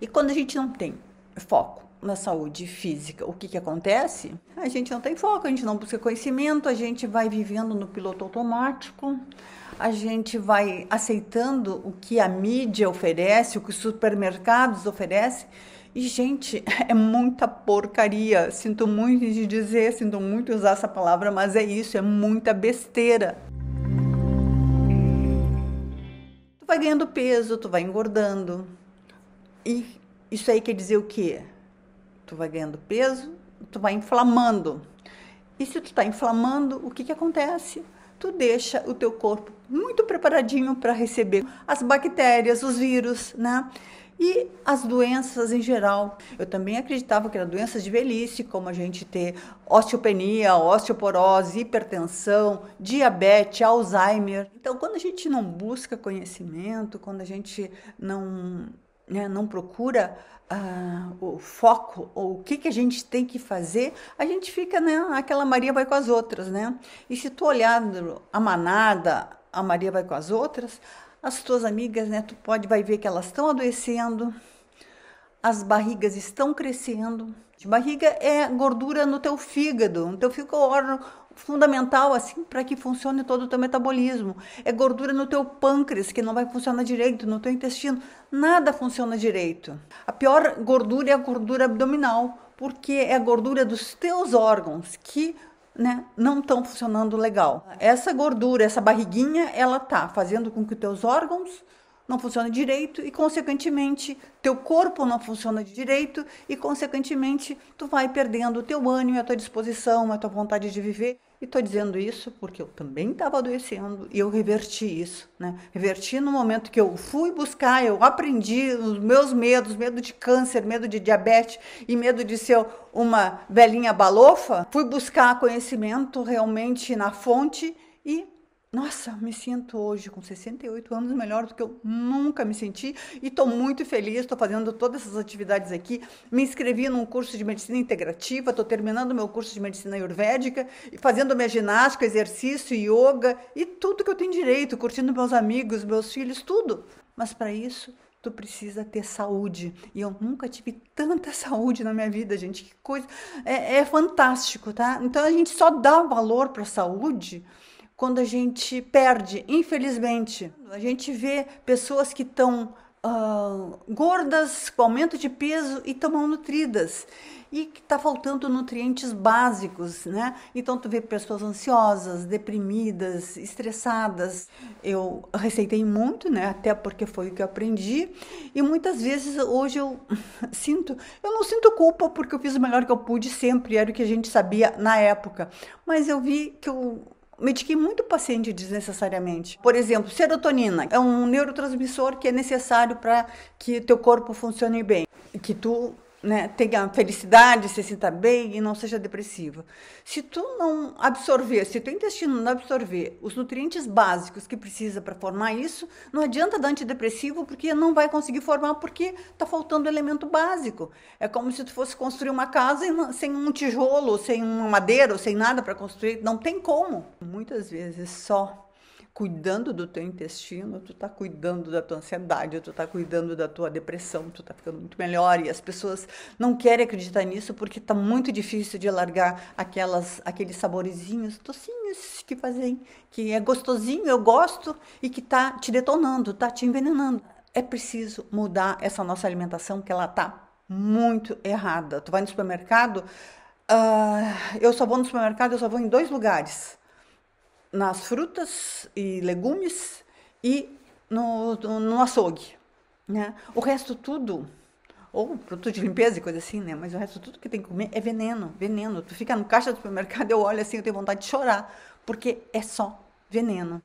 E quando a gente não tem foco na saúde física, o que, que acontece? A gente não tem foco, a gente não busca conhecimento, a gente vai vivendo no piloto automático, a gente vai aceitando o que a mídia oferece, o que os supermercados oferecem. E, gente, é muita porcaria. Sinto muito de dizer, sinto muito usar essa palavra, mas é isso, é muita besteira. Tu vai ganhando peso, tu vai engordando, e isso aí quer dizer o quê? Tu vai ganhando peso, tu vai inflamando. E se tu está inflamando, o que, que acontece? Tu deixa o teu corpo muito preparadinho para receber as bactérias, os vírus, né? E as doenças em geral. Eu também acreditava que era doenças de velhice, como a gente ter osteopenia, osteoporose, hipertensão, diabetes, Alzheimer. Então, quando a gente não busca conhecimento, quando a gente não né, não procura ah, o foco ou o que, que a gente tem que fazer, a gente fica, né? Aquela Maria vai com as outras, né? E se tu olhando a manada, a Maria vai com as outras, as tuas amigas, né? Tu pode vai ver que elas estão adoecendo, as barrigas estão crescendo. De barriga é gordura no teu fígado, no teu fígado órgão, fundamental assim para que funcione todo o teu metabolismo. É gordura no teu pâncreas que não vai funcionar direito, no teu intestino, nada funciona direito. A pior gordura é a gordura abdominal, porque é a gordura dos teus órgãos que né, não estão funcionando legal. Essa gordura, essa barriguinha, ela tá fazendo com que os teus órgãos não funciona direito e, consequentemente, teu corpo não funciona direito e, consequentemente, tu vai perdendo o teu ânimo, a tua disposição, a tua vontade de viver. E estou dizendo isso porque eu também estava adoecendo e eu reverti isso, né? Reverti no momento que eu fui buscar, eu aprendi os meus medos, medo de câncer, medo de diabetes e medo de ser uma velhinha balofa. Fui buscar conhecimento realmente na fonte e nossa, me sinto hoje com 68 anos melhor do que eu nunca me senti e estou muito feliz, estou fazendo todas essas atividades aqui. Me inscrevi num curso de medicina integrativa, estou terminando meu curso de medicina ayurvédica e fazendo minha ginástica, exercício, yoga e tudo que eu tenho direito, curtindo meus amigos, meus filhos, tudo. Mas para isso, tu precisa ter saúde. E eu nunca tive tanta saúde na minha vida, gente. Que coisa. É, é fantástico, tá? Então a gente só dá valor para a saúde quando a gente perde, infelizmente. A gente vê pessoas que estão uh, ah, gordas, com aumento de peso e estão mal nutridas. E que está faltando nutrientes básicos, né? Então, tu vê pessoas ansiosas, deprimidas, estressadas. Eu receitei muito, né? Até porque foi o que eu aprendi. E muitas vezes hoje eu sinto, eu não sinto culpa porque eu fiz o melhor que eu pude sempre, era o que a gente sabia na época. Mas eu vi que eu mediquei muito paciente desnecessariamente. Por exemplo, serotonina é um neurotransmissor que é necessário para que teu corpo funcione bem, que tu né, tenha felicidade, se sinta bem e não seja depressiva. Se tu não absorver, se teu intestino não absorver os nutrientes básicos que precisa para formar isso, não adianta dar antidepressivo porque não vai conseguir formar porque está faltando elemento básico. É como se tu fosse construir uma casa sem um tijolo, sem uma madeira, sem nada para construir. Não tem como. Muitas vezes só cuidando do teu intestino, tu tá cuidando da tua ansiedade, tu tá cuidando da tua depressão, tu tá ficando muito melhor e as pessoas não querem acreditar nisso porque tá muito difícil de largar aquelas aqueles saborezinhos, docinhos que fazem, que é gostosinho, eu gosto e que tá te detonando, tá te envenenando. É preciso mudar essa nossa alimentação que ela tá muito errada. Tu vai no supermercado, uh, eu só vou no supermercado, eu só vou em dois lugares nas frutas e legumes e no, no, açougue. Né? O resto tudo, ou produto de limpeza e coisa assim, né? Mas o resto tudo que tem que comer é veneno, veneno. Tu fica no caixa do supermercado, eu olho assim, eu tenho vontade de chorar, porque é só veneno.